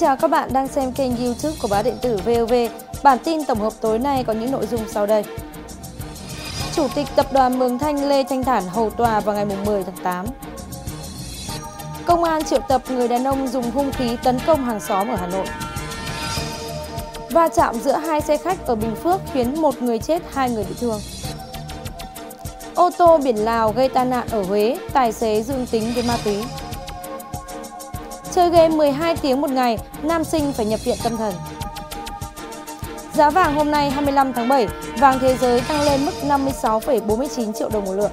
chào các bạn đang xem kênh youtube của báo điện tử VOV. Bản tin tổng hợp tối nay có những nội dung sau đây. Chủ tịch Tập đoàn Mường Thanh Lê Thanh Thản hầu tòa vào ngày 10 tháng 8. Công an triệu tập người đàn ông dùng hung khí tấn công hàng xóm ở Hà Nội. Va chạm giữa hai xe khách ở Bình Phước khiến một người chết, hai người bị thương. Ô tô biển Lào gây tai nạn ở Huế, tài xế dương tính với ma túy. Chơi game 12 tiếng một ngày, nam sinh phải nhập viện tâm thần. Giá vàng hôm nay 25 tháng 7, vàng thế giới tăng lên mức 56,49 triệu đồng một lượng.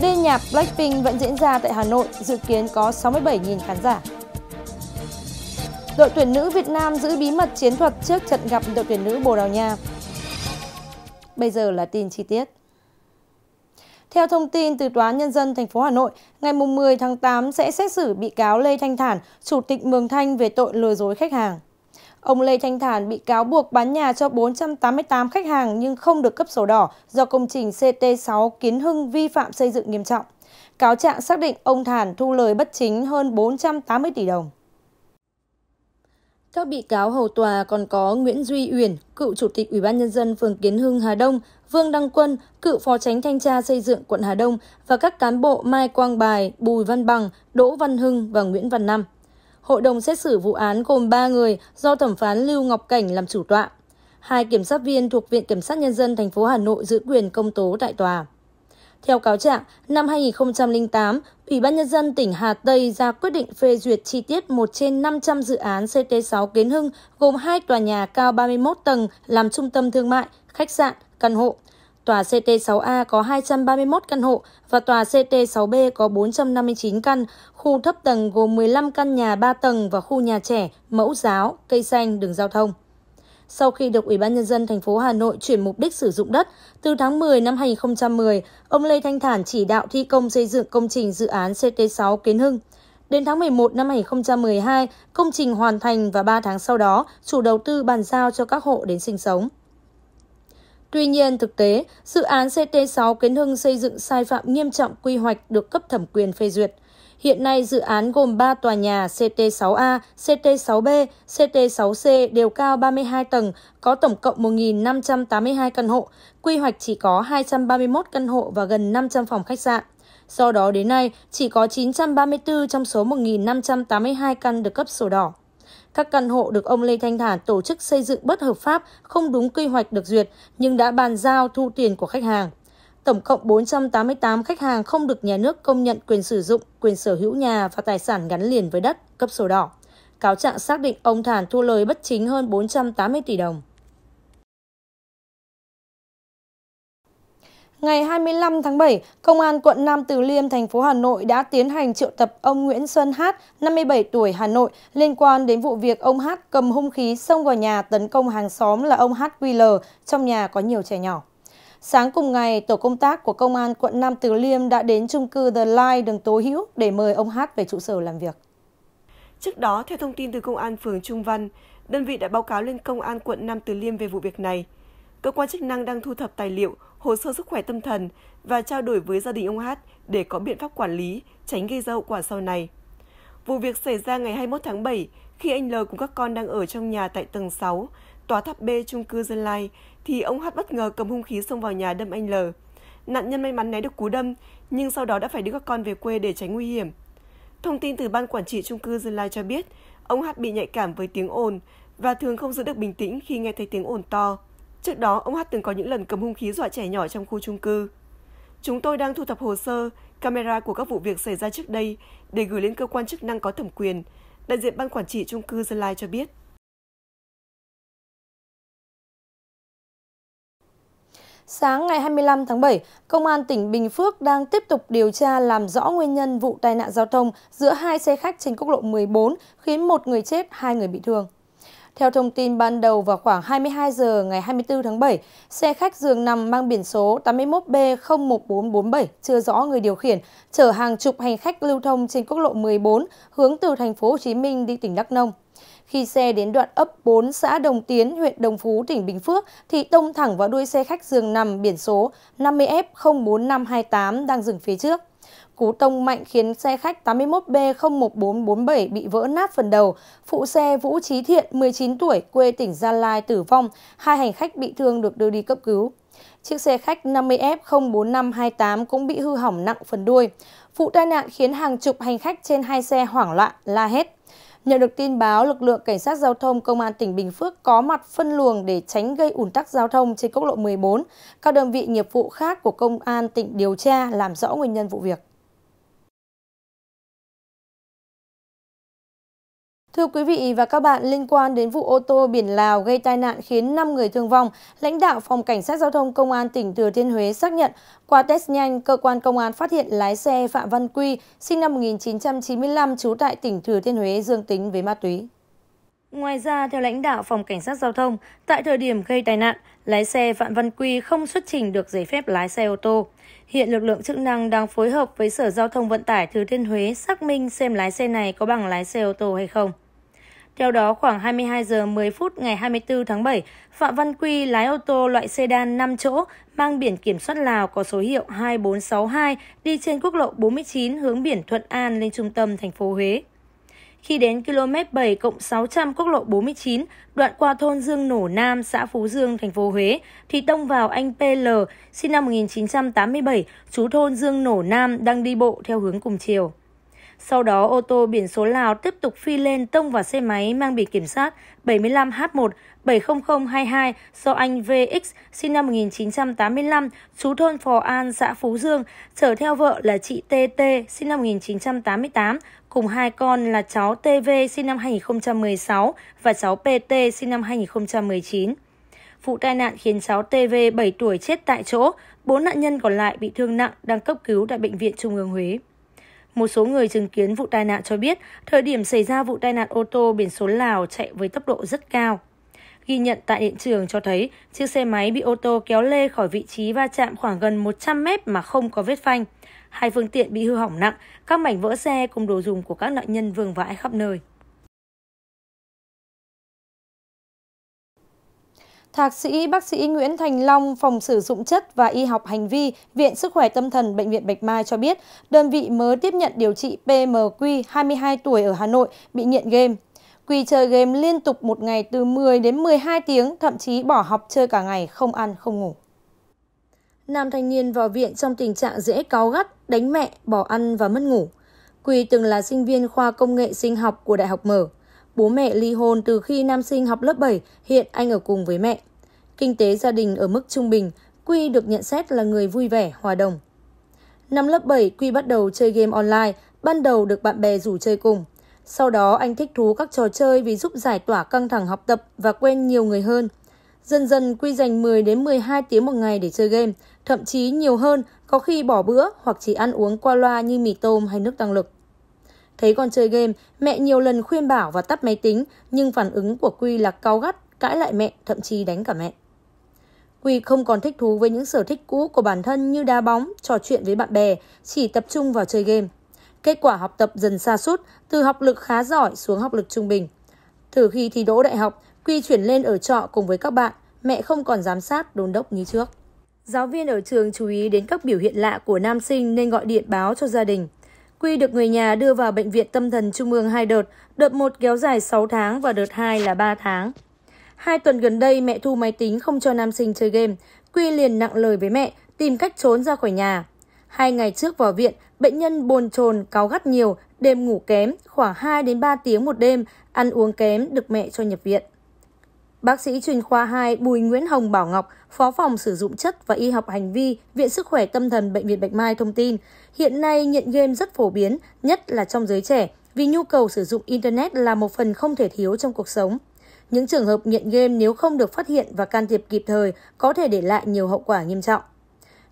Đêm nhạc Blackpink vẫn diễn ra tại Hà Nội, dự kiến có 67.000 khán giả. Đội tuyển nữ Việt Nam giữ bí mật chiến thuật trước trận gặp đội tuyển nữ Bồ Đào Nha. Bây giờ là tin chi tiết. Theo thông tin từ Tòa Nhân dân thành phố Hà Nội, ngày 10 tháng 8 sẽ xét xử bị cáo Lê Thanh Thản, Chủ tịch Mường Thanh về tội lừa dối khách hàng. Ông Lê Thanh Thản bị cáo buộc bán nhà cho 488 khách hàng nhưng không được cấp sổ đỏ do công trình CT6 Kiến Hưng vi phạm xây dựng nghiêm trọng. Cáo trạng xác định ông Thản thu lời bất chính hơn 480 tỷ đồng. Các bị cáo hầu tòa còn có Nguyễn Duy Uyển, cựu chủ tịch Ủy ban nhân dân phường Kiến Hưng Hà Đông, Vương Đăng Quân, cựu phó tránh thanh tra xây dựng quận Hà Đông và các cán bộ Mai Quang Bài, Bùi Văn Bằng, Đỗ Văn Hưng và Nguyễn Văn Năm. Hội đồng xét xử vụ án gồm 3 người do thẩm phán Lưu Ngọc Cảnh làm chủ tọa. Hai kiểm sát viên thuộc Viện Kiểm sát Nhân dân thành phố Hà Nội giữ quyền công tố tại tòa. Theo cáo trạng, năm 2008, Ủy ban Nhân dân tỉnh Hà Tây ra quyết định phê duyệt chi tiết một trên 500 dự án CT6 Kiến Hưng gồm hai tòa nhà cao 31 tầng làm trung tâm thương mại, khách sạn, căn hộ. Tòa CT6A có 231 căn hộ và tòa CT6B có 459 căn, khu thấp tầng gồm 15 căn nhà 3 tầng và khu nhà trẻ, mẫu giáo, cây xanh, đường giao thông sau khi được Ủy ban nhân dân thành phố Hà Nội chuyển mục đích sử dụng đất, từ tháng 10 năm 2010, ông Lê Thanh Thản chỉ đạo thi công xây dựng công trình dự án CT6 Kiến Hưng. Đến tháng 11 năm 2012, công trình hoàn thành và 3 tháng sau đó, chủ đầu tư bàn giao cho các hộ đến sinh sống. Tuy nhiên, thực tế, dự án CT6 Kiến Hưng xây dựng sai phạm nghiêm trọng quy hoạch được cấp thẩm quyền phê duyệt. Hiện nay dự án gồm 3 tòa nhà CT6A, CT6B, CT6C đều cao 32 tầng, có tổng cộng 1.582 căn hộ, quy hoạch chỉ có 231 căn hộ và gần 500 phòng khách sạn. Do đó đến nay, chỉ có 934 trong số 1.582 căn được cấp sổ đỏ. Các căn hộ được ông Lê Thanh Thản tổ chức xây dựng bất hợp pháp, không đúng quy hoạch được duyệt, nhưng đã bàn giao thu tiền của khách hàng tổng cộng 488 khách hàng không được nhà nước công nhận quyền sử dụng, quyền sở hữu nhà và tài sản gắn liền với đất, cấp sổ đỏ. Cáo trạng xác định ông Thản thu lời bất chính hơn 480 tỷ đồng. Ngày 25 tháng 7, Công an quận Nam Từ Liêm, thành phố Hà Nội đã tiến hành triệu tập ông Nguyễn Xuân Hát, 57 tuổi, Hà Nội, liên quan đến vụ việc ông Hát cầm hung khí xông vào nhà tấn công hàng xóm là ông Hát QL, trong nhà có nhiều trẻ nhỏ. Sáng cùng ngày, tổ công tác của Công an quận Nam Từ Liêm đã đến trung cư The Line đường Tố Hữu để mời ông Hát về trụ sở làm việc. Trước đó, theo thông tin từ Công an phường Trung Văn, đơn vị đã báo cáo lên Công an quận Nam Từ Liêm về vụ việc này. Cơ quan chức năng đang thu thập tài liệu, hồ sơ sức khỏe tâm thần và trao đổi với gia đình ông Hát để có biện pháp quản lý, tránh gây ra hậu quả sau này. Vụ việc xảy ra ngày 21 tháng 7 khi anh L cùng các con đang ở trong nhà tại tầng 6, tòa tháp B trung cư Dân Lai thì ông H bất ngờ cầm hung khí xông vào nhà đâm anh L. Nạn nhân may mắn né được cú đâm, nhưng sau đó đã phải đưa các con về quê để tránh nguy hiểm. Thông tin từ ban quản trị trung cư Dân Lai cho biết, ông hát bị nhạy cảm với tiếng ồn và thường không giữ được bình tĩnh khi nghe thấy tiếng ồn to. Trước đó, ông hát từng có những lần cầm hung khí dọa trẻ nhỏ trong khu trung cư. Chúng tôi đang thu thập hồ sơ, camera của các vụ việc xảy ra trước đây để gửi lên cơ quan chức năng có thẩm quyền, đại diện ban quản trị trung cư Gia Lai cho biết. Sáng ngày 25 tháng 7, Công an tỉnh Bình Phước đang tiếp tục điều tra làm rõ nguyên nhân vụ tai nạn giao thông giữa hai xe khách trên quốc lộ 14 khiến một người chết, hai người bị thương. Theo thông tin ban đầu vào khoảng 22 giờ ngày 24 tháng 7, xe khách giường nằm mang biển số 81B01447 chưa rõ người điều khiển, chở hàng chục hành khách lưu thông trên quốc lộ 14 hướng từ thành phố Hồ Chí Minh đi tỉnh Đắk Nông. Khi xe đến đoạn ấp 4 xã Đồng Tiến, huyện Đồng Phú, tỉnh Bình Phước thì tông thẳng vào đuôi xe khách giường nằm biển số 50F04528 đang dừng phía trước. Cú tông mạnh khiến xe khách 81B01447 bị vỡ nát phần đầu. Phụ xe Vũ Trí Thiện, 19 tuổi, quê tỉnh Gia Lai tử vong. Hai hành khách bị thương được đưa đi cấp cứu. Chiếc xe khách 50F04528 cũng bị hư hỏng nặng phần đuôi. Vụ tai nạn khiến hàng chục hành khách trên hai xe hoảng loạn, la hét. Nhận được tin báo, lực lượng cảnh sát giao thông công an tỉnh Bình Phước có mặt phân luồng để tránh gây ủn tắc giao thông trên quốc lộ 14. Các đơn vị nghiệp vụ khác của công an tỉnh điều tra làm rõ nguyên nhân vụ việc. Thưa quý vị và các bạn, liên quan đến vụ ô tô biển Lào gây tai nạn khiến 5 người thương vong, lãnh đạo Phòng Cảnh sát Giao thông Công an tỉnh Thừa Thiên Huế xác nhận, qua test nhanh, cơ quan công an phát hiện lái xe Phạm Văn Quy, sinh năm 1995, trú tại tỉnh Thừa Thiên Huế, dương tính với ma túy. Ngoài ra, theo lãnh đạo Phòng Cảnh sát Giao thông, tại thời điểm gây tai nạn, lái xe Phạm Văn Quy không xuất trình được giấy phép lái xe ô tô. Hiện lực lượng chức năng đang phối hợp với Sở Giao thông Vận tải Thừa Thiên Huế xác minh xem lái xe này có bằng lái xe ô tô hay không. Theo đó, khoảng 22 giờ 10 phút ngày 24 tháng 7, Phạm Văn Quy lái ô tô loại sedan 5 chỗ mang biển kiểm soát Lào có số hiệu 2462 đi trên quốc lộ 49 hướng biển Thuận An lên trung tâm thành phố Huế. Khi đến km 7 cộng 600 quốc lộ 49, đoạn qua thôn Dương Nổ Nam, xã Phú Dương, thành phố Huế, thì tông vào anh PL, sinh năm 1987, chú thôn Dương Nổ Nam, đang đi bộ theo hướng cùng chiều. Sau đó ô tô biển số Lào tiếp tục phi lên tông vào xe máy mang biển kiểm soát 75H1 70022 do anh VX sinh năm 1985, chú thôn Phò An, xã Phú Dương, chở theo vợ là chị TT sinh năm 1988, cùng hai con là cháu TV sinh năm 2016 và cháu PT sinh năm 2019. Vụ tai nạn khiến cháu TV 7 tuổi chết tại chỗ, bốn nạn nhân còn lại bị thương nặng đang cấp cứu tại Bệnh viện Trung ương Huế. Một số người chứng kiến vụ tai nạn cho biết, thời điểm xảy ra vụ tai nạn ô tô biển số Lào chạy với tốc độ rất cao. Ghi nhận tại hiện trường cho thấy chiếc xe máy bị ô tô kéo lê khỏi vị trí va chạm khoảng gần 100 mét mà không có vết phanh. Hai phương tiện bị hư hỏng nặng, các mảnh vỡ xe cùng đồ dùng của các nạn nhân vương vãi khắp nơi. Thạc sĩ bác sĩ Nguyễn Thành Long, Phòng Sử dụng chất và Y học hành vi, Viện Sức khỏe tâm thần Bệnh viện Bạch Mai cho biết, đơn vị mới tiếp nhận điều trị PMQ 22 tuổi ở Hà Nội bị nghiện game. Quỳ chơi game liên tục một ngày từ 10 đến 12 tiếng, thậm chí bỏ học chơi cả ngày, không ăn, không ngủ. Nam thanh niên vào viện trong tình trạng dễ cáu gắt, đánh mẹ, bỏ ăn và mất ngủ. Quỳ từng là sinh viên khoa công nghệ sinh học của Đại học Mở. Bố mẹ ly hôn từ khi nam sinh học lớp 7, hiện anh ở cùng với mẹ. Kinh tế gia đình ở mức trung bình, Quy được nhận xét là người vui vẻ, hòa đồng. Năm lớp 7, Quy bắt đầu chơi game online, ban đầu được bạn bè rủ chơi cùng. Sau đó anh thích thú các trò chơi vì giúp giải tỏa căng thẳng học tập và quen nhiều người hơn. Dần dần Quy dành 10 đến 12 tiếng một ngày để chơi game, thậm chí nhiều hơn, có khi bỏ bữa hoặc chỉ ăn uống qua loa như mì tôm hay nước tăng lực. Thấy con chơi game, mẹ nhiều lần khuyên bảo và tắt máy tính, nhưng phản ứng của Quy là cáu gắt, cãi lại mẹ, thậm chí đánh cả mẹ. Quy không còn thích thú với những sở thích cũ của bản thân như đá bóng, trò chuyện với bạn bè, chỉ tập trung vào chơi game. Kết quả học tập dần xa sút từ học lực khá giỏi xuống học lực trung bình. Từ khi thi đỗ đại học, Quy chuyển lên ở trọ cùng với các bạn, mẹ không còn giám sát đôn đốc như trước. Giáo viên ở trường chú ý đến các biểu hiện lạ của nam sinh nên gọi điện báo cho gia đình. Quy được người nhà đưa vào Bệnh viện Tâm thần Trung ương hai đợt, đợt 1 kéo dài 6 tháng và đợt 2 là 3 tháng. Hai tuần gần đây, mẹ thu máy tính không cho nam sinh chơi game. Quy liền nặng lời với mẹ, tìm cách trốn ra khỏi nhà. Hai ngày trước vào viện, bệnh nhân bồn chồn, cáu gắt nhiều, đêm ngủ kém, khoảng 2 đến 3 tiếng một đêm, ăn uống kém, được mẹ cho nhập viện. Bác sĩ chuyên khoa 2 Bùi Nguyễn Hồng Bảo Ngọc, Phó phòng sử dụng chất và y học hành vi, Viện Sức khỏe Tâm thần Bệnh viện Bạch Mai thông tin, hiện nay nghiện game rất phổ biến, nhất là trong giới trẻ, vì nhu cầu sử dụng Internet là một phần không thể thiếu trong cuộc sống. Những trường hợp nghiện game nếu không được phát hiện và can thiệp kịp thời có thể để lại nhiều hậu quả nghiêm trọng.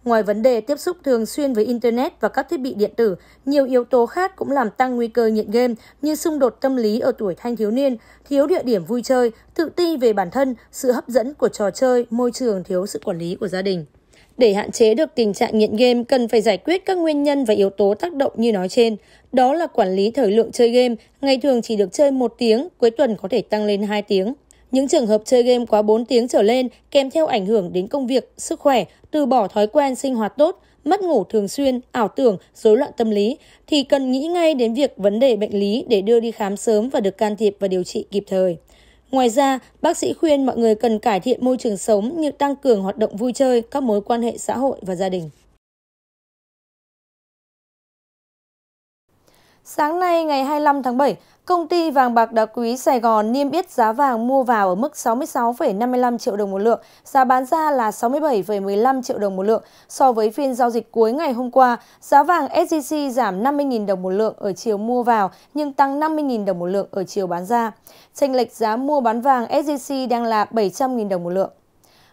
Ngoài vấn đề tiếp xúc thường xuyên với Internet và các thiết bị điện tử, nhiều yếu tố khác cũng làm tăng nguy cơ nghiện game như xung đột tâm lý ở tuổi thanh thiếu niên, thiếu địa điểm vui chơi, tự ti về bản thân, sự hấp dẫn của trò chơi, môi trường thiếu sự quản lý của gia đình. Để hạn chế được tình trạng nghiện game, cần phải giải quyết các nguyên nhân và yếu tố tác động như nói trên. Đó là quản lý thời lượng chơi game, ngày thường chỉ được chơi 1 tiếng, cuối tuần có thể tăng lên 2 tiếng. Những trường hợp chơi game quá 4 tiếng trở lên kèm theo ảnh hưởng đến công việc, sức khỏe, từ bỏ thói quen sinh hoạt tốt, mất ngủ thường xuyên, ảo tưởng, rối loạn tâm lý thì cần nghĩ ngay đến việc vấn đề bệnh lý để đưa đi khám sớm và được can thiệp và điều trị kịp thời. Ngoài ra, bác sĩ khuyên mọi người cần cải thiện môi trường sống như tăng cường hoạt động vui chơi, các mối quan hệ xã hội và gia đình. Sáng nay ngày 25 tháng 7, công ty vàng bạc đá quý Sài Gòn niêm yết giá vàng mua vào ở mức 66,55 triệu đồng một lượng, giá bán ra là 67,15 triệu đồng một lượng. So với phiên giao dịch cuối ngày hôm qua, giá vàng SJC giảm 50.000 đồng một lượng ở chiều mua vào nhưng tăng 50.000 đồng một lượng ở chiều bán ra. Chênh lệch giá mua bán vàng SJC đang là 700.000 đồng một lượng.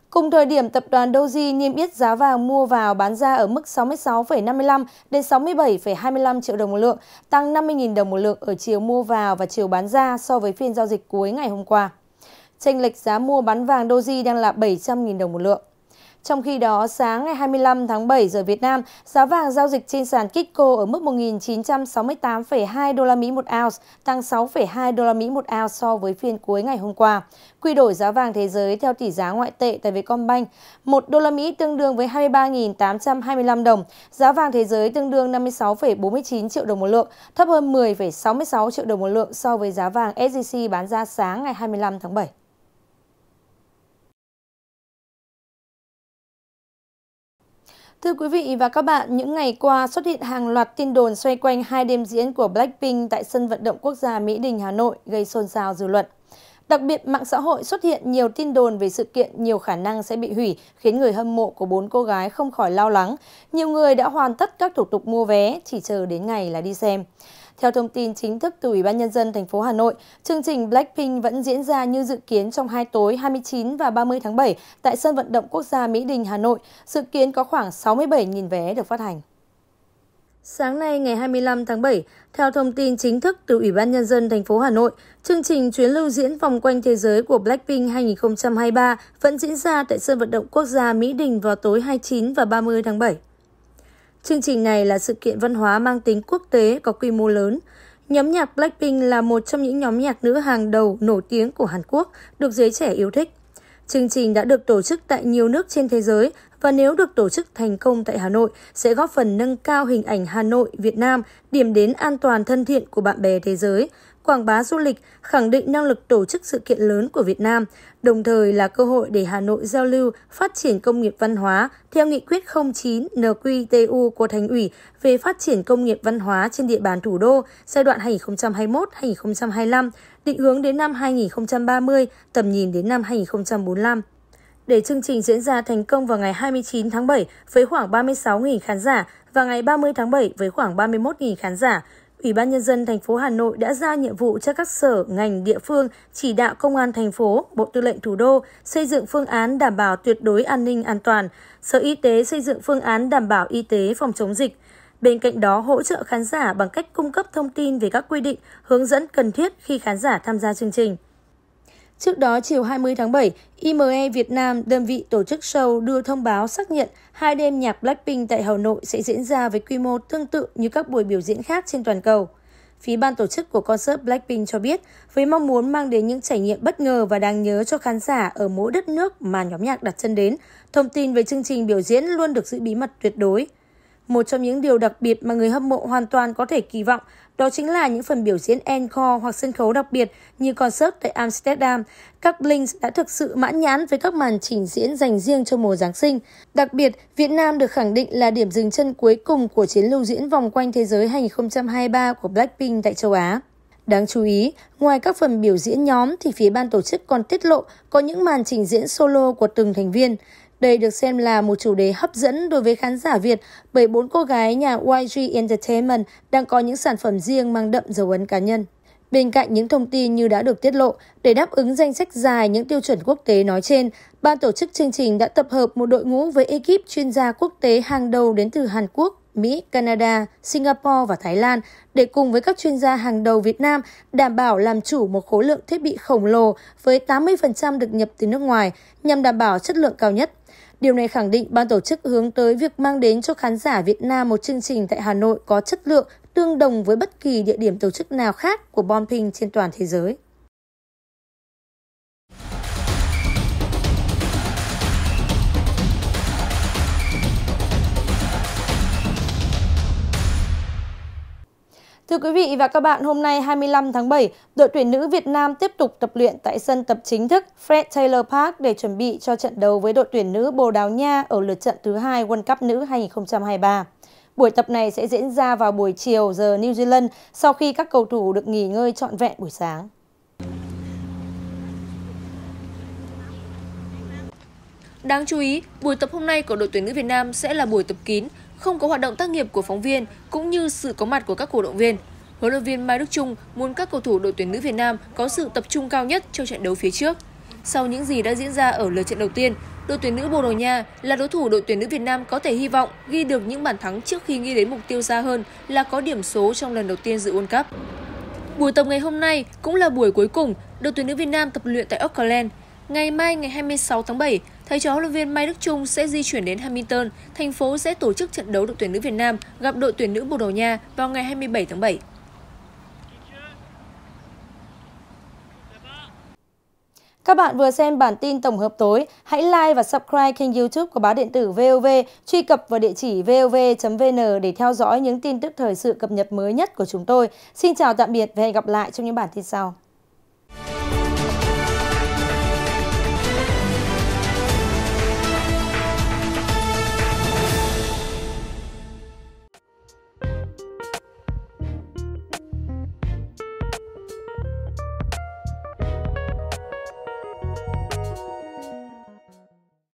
Cùng thời điểm, tập đoàn Doji niêm yết giá vàng mua vào bán ra ở mức 66,55 đến 67,25 triệu đồng một lượng, tăng 50.000 đồng một lượng ở chiều mua vào và chiều bán ra so với phiên giao dịch cuối ngày hôm qua. Chênh lệch giá mua bán vàng Doji đang là 700.000 đồng một lượng. Trong khi đó, sáng ngày 25 tháng 7 giờ Việt Nam, giá vàng giao dịch trên sàn Kitco ở mức 1968,2 đô la Mỹ một ounce, tăng 6,2 đô la Mỹ một ounce so với phiên cuối ngày hôm qua. Quy đổi giá vàng thế giới theo tỷ giá ngoại tệ tại Vietcombank, 1 đô la Mỹ tương đương với 23.825 đồng, giá vàng thế giới tương đương 56,49 triệu đồng một lượng, thấp hơn 10,66 triệu đồng một lượng so với giá vàng SJC bán ra sáng ngày 25 tháng 7. Thưa quý vị và các bạn, những ngày qua xuất hiện hàng loạt tin đồn xoay quanh hai đêm diễn của Blackpink tại sân vận động quốc gia Mỹ Đình, Hà Nội gây xôn xao dư luận. Đặc biệt, mạng xã hội xuất hiện nhiều tin đồn về sự kiện nhiều khả năng sẽ bị hủy, khiến người hâm mộ của bốn cô gái không khỏi lo lắng. Nhiều người đã hoàn tất các thủ tục mua vé, chỉ chờ đến ngày là đi xem. Theo thông tin chính thức từ Ủy ban Nhân dân thành phố Hà Nội, chương trình Blackpink vẫn diễn ra như dự kiến trong hai tối 29 và 30 tháng 7 tại Sân vận động quốc gia Mỹ Đình, Hà Nội, dự kiến có khoảng 67.000 vé được phát hành. Sáng nay ngày 25 tháng 7, theo thông tin chính thức từ Ủy ban nhân dân thành phố Hà Nội, chương trình chuyến lưu diễn vòng quanh thế giới của Blackpink 2023 vẫn diễn ra tại sân vận động quốc gia Mỹ Đình vào tối 29 và 30 tháng 7. Chương trình này là sự kiện văn hóa mang tính quốc tế có quy mô lớn. Nhóm nhạc Blackpink là một trong những nhóm nhạc nữ hàng đầu nổi tiếng của Hàn Quốc, được giới trẻ yêu thích. Chương trình đã được tổ chức tại nhiều nước trên thế giới và nếu được tổ chức thành công tại Hà Nội sẽ góp phần nâng cao hình ảnh Hà Nội, Việt Nam, điểm đến an toàn thân thiện của bạn bè thế giới quảng bá du lịch, khẳng định năng lực tổ chức sự kiện lớn của Việt Nam, đồng thời là cơ hội để Hà Nội giao lưu, phát triển công nghiệp văn hóa theo nghị quyết 09 NQTU của Thành ủy về phát triển công nghiệp văn hóa trên địa bàn thủ đô giai đoạn 2021-2025, định hướng đến năm 2030, tầm nhìn đến năm 2045 để chương trình diễn ra thành công vào ngày 29 tháng 7 với khoảng 36.000 khán giả và ngày 30 tháng 7 với khoảng 31.000 khán giả. Ủy ban nhân dân thành phố Hà Nội đã giao nhiệm vụ cho các sở, ngành, địa phương chỉ đạo công an thành phố, Bộ Tư lệnh Thủ đô xây dựng phương án đảm bảo tuyệt đối an ninh an toàn, Sở Y tế xây dựng phương án đảm bảo y tế phòng chống dịch. Bên cạnh đó hỗ trợ khán giả bằng cách cung cấp thông tin về các quy định, hướng dẫn cần thiết khi khán giả tham gia chương trình. Trước đó, chiều 20 tháng 7, IME Việt Nam, đơn vị tổ chức show đưa thông báo xác nhận hai đêm nhạc Blackpink tại Hà Nội sẽ diễn ra với quy mô tương tự như các buổi biểu diễn khác trên toàn cầu. Phía ban tổ chức của concert Blackpink cho biết, với mong muốn mang đến những trải nghiệm bất ngờ và đáng nhớ cho khán giả ở mỗi đất nước mà nhóm nhạc đặt chân đến, thông tin về chương trình biểu diễn luôn được giữ bí mật tuyệt đối. Một trong những điều đặc biệt mà người hâm mộ hoàn toàn có thể kỳ vọng đó chính là những phần biểu diễn encore hoặc sân khấu đặc biệt như concert tại Amsterdam. Các Blinks đã thực sự mãn nhãn với các màn trình diễn dành riêng cho mùa Giáng sinh. Đặc biệt, Việt Nam được khẳng định là điểm dừng chân cuối cùng của chiến lưu diễn vòng quanh thế giới 2023 của Blackpink tại châu Á. Đáng chú ý, ngoài các phần biểu diễn nhóm thì phía ban tổ chức còn tiết lộ có những màn trình diễn solo của từng thành viên. Đây được xem là một chủ đề hấp dẫn đối với khán giả Việt bởi bốn cô gái nhà YG Entertainment đang có những sản phẩm riêng mang đậm dấu ấn cá nhân. Bên cạnh những thông tin như đã được tiết lộ, để đáp ứng danh sách dài những tiêu chuẩn quốc tế nói trên, ban tổ chức chương trình đã tập hợp một đội ngũ với ekip chuyên gia quốc tế hàng đầu đến từ Hàn Quốc, Mỹ, Canada, Singapore và Thái Lan để cùng với các chuyên gia hàng đầu Việt Nam đảm bảo làm chủ một khối lượng thiết bị khổng lồ với 80% được nhập từ nước ngoài nhằm đảm bảo chất lượng cao nhất. Điều này khẳng định ban tổ chức hướng tới việc mang đến cho khán giả Việt Nam một chương trình tại Hà Nội có chất lượng tương đồng với bất kỳ địa điểm tổ chức nào khác của bom thình trên toàn thế giới. Thưa quý vị và các bạn, hôm nay 25 tháng 7, đội tuyển nữ Việt Nam tiếp tục tập luyện tại sân tập chính thức Fred Taylor Park để chuẩn bị cho trận đấu với đội tuyển nữ Bồ Đào Nha ở lượt trận thứ hai World Cup nữ 2023. Buổi tập này sẽ diễn ra vào buổi chiều giờ New Zealand sau khi các cầu thủ được nghỉ ngơi trọn vẹn buổi sáng. Đáng chú ý, buổi tập hôm nay của đội tuyển nữ Việt Nam sẽ là buổi tập kín không có hoạt động tác nghiệp của phóng viên cũng như sự có mặt của các cổ động viên. Huấn luyện viên Mai Đức Chung muốn các cầu thủ đội tuyển nữ Việt Nam có sự tập trung cao nhất cho trận đấu phía trước. Sau những gì đã diễn ra ở lượt trận đầu tiên, đội tuyển nữ Bồ Đào Nha là đối thủ đội tuyển nữ Việt Nam có thể hy vọng ghi được những bàn thắng trước khi nghĩ đến mục tiêu xa hơn là có điểm số trong lần đầu tiên dự World Cup. Buổi tập ngày hôm nay cũng là buổi cuối cùng đội tuyển nữ Việt Nam tập luyện tại Auckland. Ngày mai ngày 26 tháng 7, Thầy trò huấn luyện viên Mai Đức Trung sẽ di chuyển đến Hamilton, thành phố sẽ tổ chức trận đấu đội tuyển nữ Việt Nam gặp đội tuyển nữ Bồ Đào Nha vào ngày 27 tháng 7. Các bạn vừa xem bản tin tổng hợp tối. Hãy like và subscribe kênh youtube của báo điện tử VOV, truy cập vào địa chỉ vov.vn để theo dõi những tin tức thời sự cập nhật mới nhất của chúng tôi. Xin chào tạm biệt và hẹn gặp lại trong những bản tin sau.